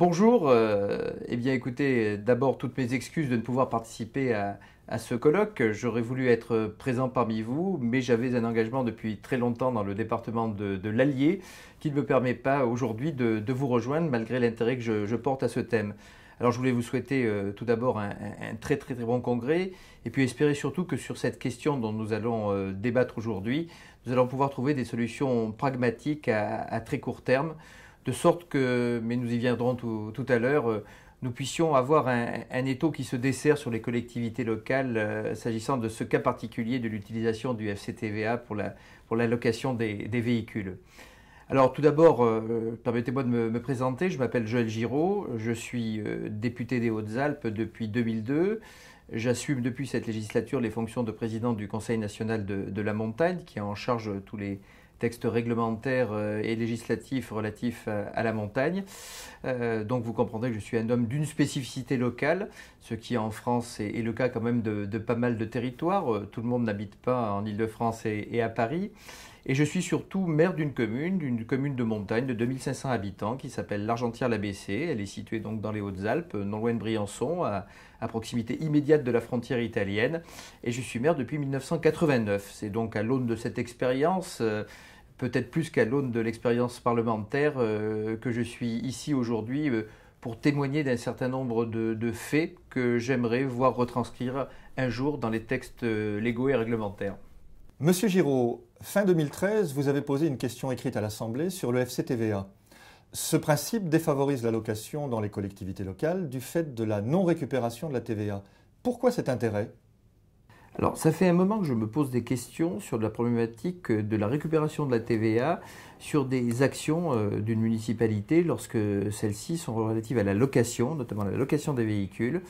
Bonjour, euh, eh bien écoutez, d'abord toutes mes excuses de ne pouvoir participer à, ce colloque. J'aurais voulu être présent parmi vous, mais j'avais un engagement depuis très longtemps dans le département de, l'Allier qui ne me permet pas aujourd'hui de, vous rejoindre malgré l'intérêt que je, porte à ce thème. Alors je voulais vous souhaiter euh, tout d'abord un, très très très bon congrès et puis espérer surtout que sur cette question dont nous allons euh, débattre aujourd'hui, nous allons pouvoir trouver des solutions pragmatiques à très court terme de sorte que, mais nous y viendrons tout, à l'heure, euh, nous puissions avoir un, un, étau qui se dessert sur les collectivités locales euh, s'agissant de ce cas particulier de l'utilisation du FCTVA pour la, pour location des, véhicules. Alors tout d'abord, euh, permettez-moi de me, présenter. Je m'appelle Joël Giraud, je suis député des Hautes-Alpes depuis 2002. J'assume depuis cette législature les fonctions de président du Conseil national de, de la montagne, qui est en charge tous les texte réglementaire euh, et législatif relatif euh, à la montagne. Euh, donc vous comprendrez que je suis un homme d'une spécificité locale, ce qui en France est, le cas quand même de, pas mal de territoires. Euh, tout le monde n'habite pas en Ile-de-France et, à Paris. Et je suis surtout maire d'une commune, d'une commune de montagne de 2500 habitants qui s'appelle l'Argentière-l'ABC. Elle est située donc dans les Hautes-Alpes, non loin de Briançon, à, proximité immédiate de la frontière italienne. Et je suis maire depuis 1989. C'est donc à l'aune de cette expérience. Euh, peut-être plus qu'à l'aune de l'expérience parlementaire euh, que je suis ici aujourd'hui pour témoigner d'un certain nombre de, faits que j'aimerais voir retranscrire un jour dans les textes euh, légaux et réglementaires. Monsieur Giraud, fin 2013, vous avez posé une question écrite à l'Assemblée sur le FCTVA. Ce principe défavorise l'allocation dans les collectivités locales du fait de la non-récupération de la TVA. Pourquoi cet intérêt alors, ça fait un moment que je me pose des questions sur la problématique euh, de la récupération de la TVA sur des actions euh, d'une municipalité lorsque celles-ci sont relatives à la location, notamment la location des véhicules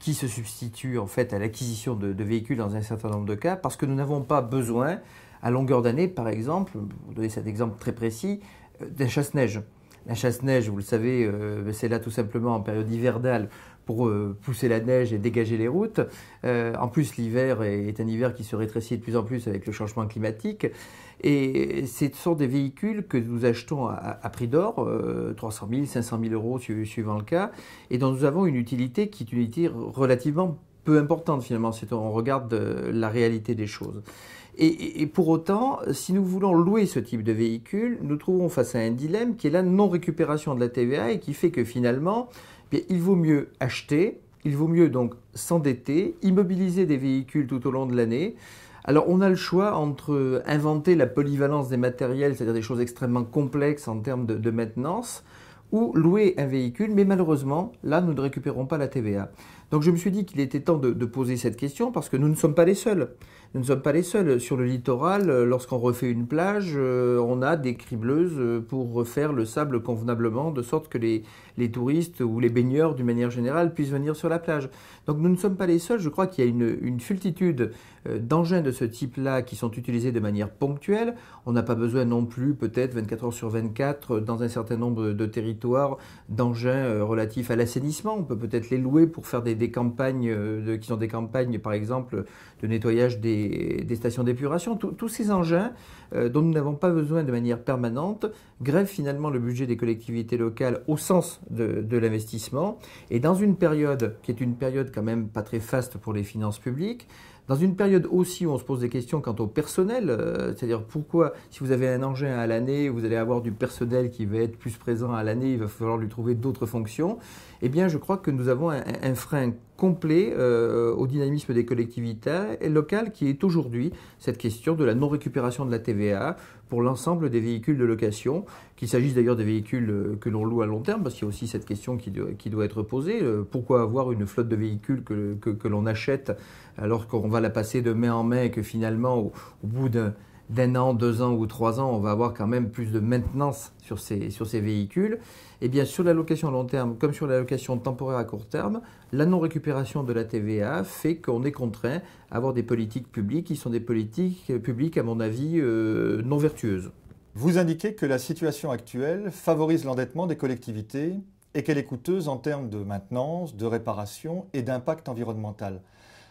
qui se substitue en fait à l'acquisition de, véhicules dans un certain nombre de cas, parce que nous n'avons pas besoin, à longueur d'année par exemple, vous donnez cet exemple très précis, euh, d'un chasse-neige. La chasse-neige, vous le savez, euh, ben, c'est là tout simplement en période hivernale pour euh, pousser la neige et dégager les routes. Euh, en plus, l'hiver est, un hiver qui se rétrécit de plus en plus avec le changement climatique. Et ce sont des véhicules que nous achetons à, prix d'or, 300 000, 500 000 euros suivant le cas, et dont nous avons une utilité qui est une utilité relativement peu importante finalement, si on regarde la réalité des choses. Et, pour autant, si nous voulons louer ce type de véhicule, nous trouvons face à un dilemme qui est la non-récupération de la TVA et qui fait que finalement, eh il vaut mieux acheter, il vaut mieux donc s'endetter, immobiliser des véhicules tout au long de l'année. Alors on a le choix entre inventer la polyvalence des matériels, c'est-à-dire des choses extrêmement complexes en termes de maintenance, ou louer un véhicule, mais malheureusement, là, nous ne récupérons pas la TVA. Donc je me suis dit qu'il était temps de, poser cette question parce que nous ne sommes pas les seuls. Nous ne sommes pas les seuls. Sur le littoral, euh, lorsqu'on refait une plage, euh, on a des cribleuses euh, pour refaire le sable convenablement de sorte que les, touristes ou les baigneurs d'une manière générale puissent venir sur la plage. Donc nous ne sommes pas les seuls. Je crois qu'il y a une, une, multitude euh, d'engins de ce type-là qui sont utilisés de manière ponctuelle. On n'a pas besoin non plus, peut-être 24 heures sur 24, euh, dans un certain nombre de territoires, d'engins euh, relatifs à l'assainissement. On peut peut-être les louer pour faire des, campagnes, qui sont des campagnes, par exemple, de nettoyage des, stations d'épuration. Tous ces engins dont nous n'avons pas besoin de manière permanente grèvent finalement le budget des collectivités locales au sens de l'investissement. Et dans une période qui est une période quand même pas très faste pour les finances publiques, dans une période aussi où on se pose des questions quant au personnel, euh, c'est-à-dire pourquoi, si vous avez un engin à l'année, vous allez avoir du personnel qui va être plus présent à l'année, il va falloir lui trouver d'autres fonctions, eh bien je crois que nous avons un frein complet euh, au dynamisme des collectivités locales qui est aujourd'hui cette question de la non-récupération de la TVA pour l'ensemble des véhicules de location, qu'il s'agisse d'ailleurs des véhicules euh, que l'on loue à long terme, parce qu'il y a aussi cette question qui doit, être posée, euh, pourquoi avoir une flotte de véhicules que, l'on achète alors qu'on va la passer de main en main et que finalement au bout d'un d'un an, deux ans ou trois ans, on va avoir quand même plus de maintenance sur ces, véhicules. Et eh bien sur la location long terme, comme sur la location temporaire à court terme, la non-récupération de la TVA fait qu'on est contraint à avoir des politiques publiques qui sont des politiques publiques, à mon avis, euh, non vertueuses. Vous indiquez que la situation actuelle favorise l'endettement des collectivités et qu'elle est coûteuse en termes de maintenance, de réparation et d'impact environnemental.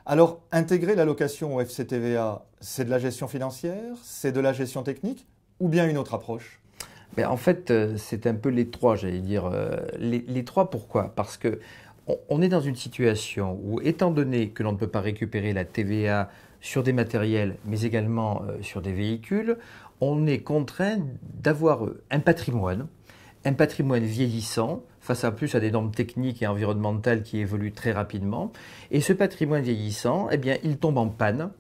Alors, intégrer l'allocation au FCTVA, c'est de la gestion financière, c'est de la gestion technique, ou bien une autre approche ben, En fait, euh, c'est un peu les trois, j'allais dire. Euh, les, les, trois, pourquoi Parce que on est dans une situation où, étant donné que l'on ne peut pas récupérer la TVA sur des matériels, mais également euh, sur des véhicules, on est contraint d'avoir un patrimoine, un patrimoine vieillissant, face à plus à des normes techniques et environnementales qui évoluent très rapidement. Et ce patrimoine vieillissant, eh bien, il tombe en panne.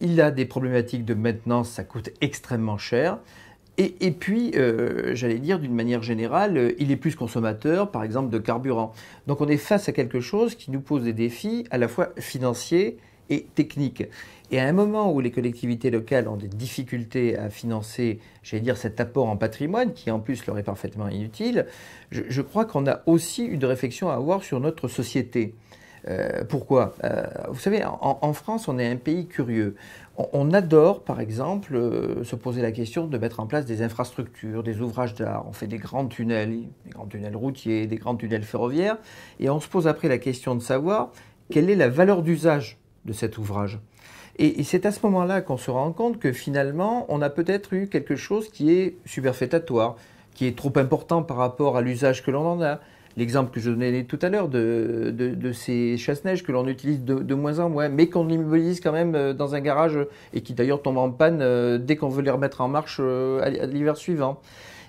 Il a des problématiques de maintenance, ça coûte extrêmement cher. Et, puis, euh, j'allais dire d'une manière générale, euh, il est plus consommateur, par exemple, de carburant. Donc on est face à quelque chose qui nous pose des défis à la fois financiers et technique. Et à un moment où les collectivités locales ont des difficultés à financer, j'allais dire, cet apport en patrimoine, qui en plus leur est parfaitement inutile, je, crois qu'on a aussi une réflexion à avoir sur notre société. Euh, pourquoi euh, Vous savez, en, France, on est un pays curieux. On, adore, par exemple, euh, se poser la question de mettre en place des infrastructures, des ouvrages d'art. On fait des grands tunnels, des grands tunnels routiers, des grands tunnels ferroviaires, et on se pose après la question de savoir quelle est la valeur d'usage de cet ouvrage. Et, c'est à ce moment-là qu'on se rend compte que finalement, on a peut-être eu quelque chose qui est superfétatoire, qui est trop important par rapport à l'usage que l'on en a. L'exemple que je donnais tout à l'heure de, ces chasse-neige que l'on utilise de, moins en moins, mais qu'on immobilise quand même euh, dans un garage et qui d'ailleurs tombe en panne euh, dès qu'on veut les remettre en marche euh, à l'hiver suivant.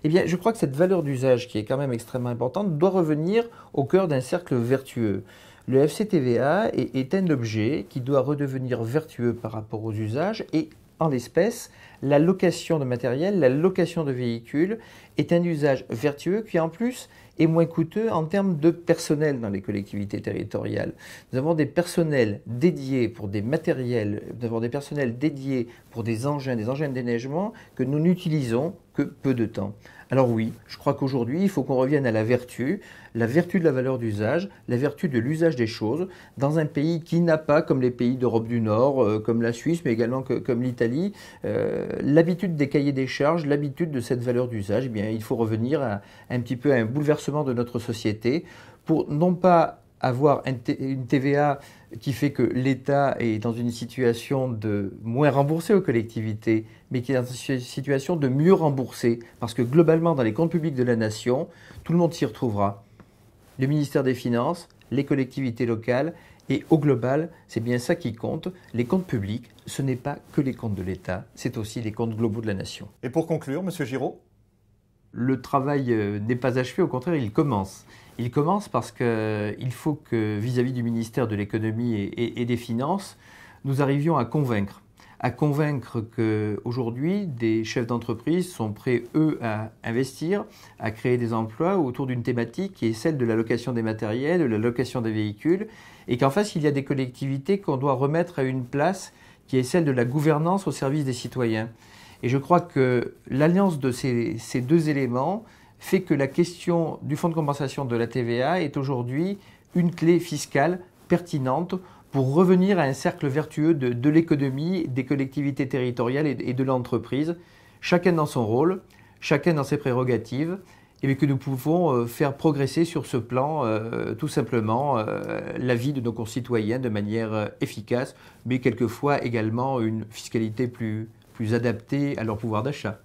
Eh bien, je crois que cette valeur d'usage, qui est quand même extrêmement importante, doit revenir au cœur d'un cercle vertueux. Le FCTVA est, un objet qui doit redevenir vertueux par rapport aux usages et en l'espèce, la location de matériel, la location de véhicules est un usage vertueux qui en plus est moins coûteux en termes de personnel dans les collectivités territoriales. Nous avons des personnels dédiés pour des matériels, nous avons des personnels dédiés pour des engins, des engins de déneigement que nous n'utilisons que peu de temps. Alors oui, je crois qu'aujourd'hui, il faut qu'on revienne à la vertu, la vertu de la valeur d'usage, la vertu de l'usage des choses, dans un pays qui n'a pas, comme les pays d'Europe du Nord, euh, comme la Suisse, mais également comme l'Italie, euh, l'habitude des cahiers des charges, l'habitude de cette valeur d'usage. Eh bien, il faut revenir un petit peu à un bouleversement de notre société pour non pas avoir une TVA qui fait que l'État est dans une situation de moins rembourser aux collectivités, mais qui est dans une situation de mieux rembourser, parce que globalement, dans les comptes publics de la nation, tout le monde s'y retrouvera. Le ministère des Finances, les collectivités locales, et au global, c'est bien ça qui compte. Les comptes publics, ce n'est pas que les comptes de l'État, c'est aussi les comptes globaux de la nation. Et pour conclure, Monsieur Giraud le travail euh, n'est pas achevé, au contraire, il commence. Il commence parce qu'il euh, faut que, vis-à-vis du ministère de l'économie et, et, des finances, nous arrivions à convaincre, à convaincre qu'aujourd'hui, des chefs d'entreprise sont prêts, eux, à investir, à créer des emplois autour d'une thématique qui est celle de la location des matériels, de la location des véhicules, et qu'en face, il y a des collectivités qu'on doit remettre à une place qui est celle de la gouvernance au service des citoyens. Et je crois que l'alliance de ces, deux éléments fait que la question du fonds de compensation de la TVA est aujourd'hui une clé fiscale pertinente pour revenir à un cercle vertueux de, l'économie, des collectivités territoriales et, de l'entreprise, chacun dans son rôle, chacun dans ses prérogatives, et que nous pouvons euh, faire progresser sur ce plan euh, tout simplement euh, la vie de nos concitoyens de manière efficace, mais quelquefois également une fiscalité plus, plus adaptées à leur pouvoir d'achat.